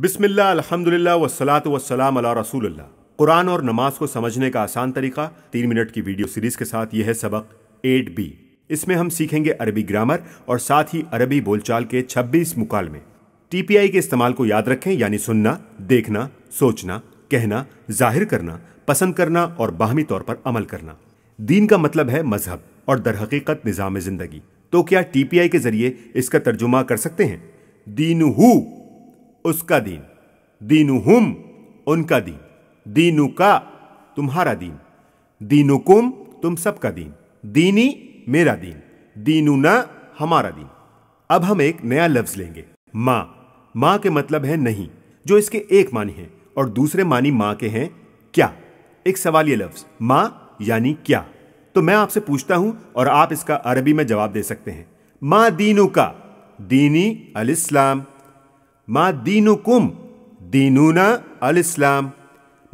बिस्मिल्लाह अल्हम्दुलिल्लाह वसलात वसलाम अला रसूल कुरान और नमाज को समझने का आसान तरीका तीन मिनट की वीडियो सीरीज के साथ यह है सबक एट बी इसमें हम सीखेंगे अरबी ग्रामर और साथ ही अरबी बोलचाल के 26 मुकालमे टीपीआई के इस्तेमाल को याद रखें यानी सुनना देखना सोचना कहना जाहिर करना पसंद करना और बाहमी तौर पर अमल करना दीन का मतलब है मजहब और दरहकीकत निज़ाम ज़िंदगी तो क्या टीपीआई के ज़रिए इसका तर्जुमा कर सकते हैं दीन हु उसका दीन दीनु हुम उनका दीन दीनु का तुम्हारा दीन दीनुकुम तुम सबका दीन दीनी मेरा दीन दीनु ना हमारा दीन अब हम एक नया लफ्ज लेंगे माँ माँ के मतलब है नहीं जो इसके एक मानी है और दूसरे मानी माँ के हैं क्या एक सवाल ये लफ्ज माँ यानी क्या तो मैं आपसे पूछता हूं और आप इसका अरबी में जवाब दे सकते हैं माँ दीनू का दीनी अल इस्लाम मा दीनु कुम दीनूना अल इस्लाम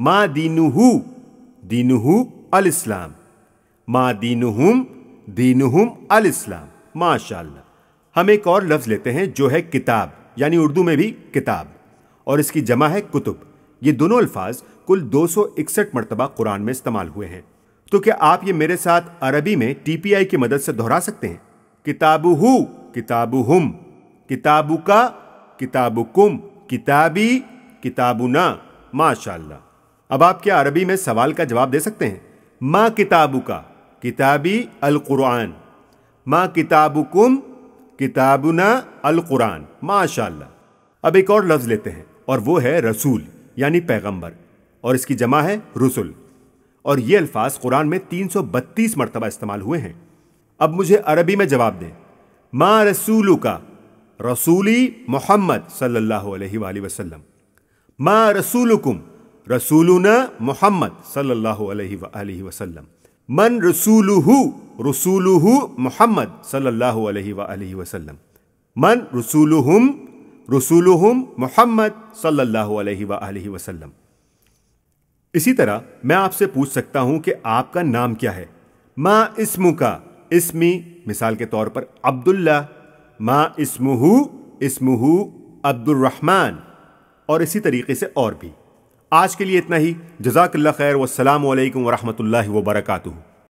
मा दीनूहू हु अल इस्लाम मा दीनुहुम हुम अल इस्लाम माशा हम एक और लफ्ज़ लेते हैं जो है किताब यानी उर्दू में भी किताब और इसकी जमा है कुतुब ये दोनों अल्फाज कुल दो सौ इकसठ मरतबा कुरान में इस्तेमाल हुए हैं तो क्या आप ये मेरे साथ अरबी में टी पी आई की मदद से दोहरा सकते हैं हु किताबू हम किताबू का किताबुकुम किताबी किताबुना माशाल्लाह अब आप क्या अरबी में सवाल का जवाब दे सकते हैं माँ किताबु का किताबी कुरान माँ किताबुकुम किताबुना कुरान माशाल्लाह अब एक और लफ्ज़ लेते हैं और वो है रसूल यानी पैगंबर और इसकी जमा है रसुल और ये अल्फाज कुरान में 332 मरतबा इस्तेमाल हुए हैं अब मुझे अरबी में जवाब दें माँ रसूलू का रसूली मोहम्मद सल्लल्लाहु अलैहि वसल्लम मा रसूलकुम रसूलुना मोहम्मद सल्लल्लाहु अलैहि वसल्लम मन रसूलुहु रसूलुहु मोहम्मद सल्लल्लाहु अलैहि वसल्लम मन रसूलुहुम रसूलुहुम मोहम्मद सल्लल्लाहु अलैहि वसल्लम इसी तरह मैं आपसे पूछ सकता हूं कि आपका नाम क्या है माँ इसमु का इसमी मिसाल के तौर पर अब्दुल्ला माँ इसमहू इसमहू अब्दुलरहमान और इसी तरीके से और भी आज के लिए इतना ही जजाकल्ला खैर वसलम वरहमल वर्का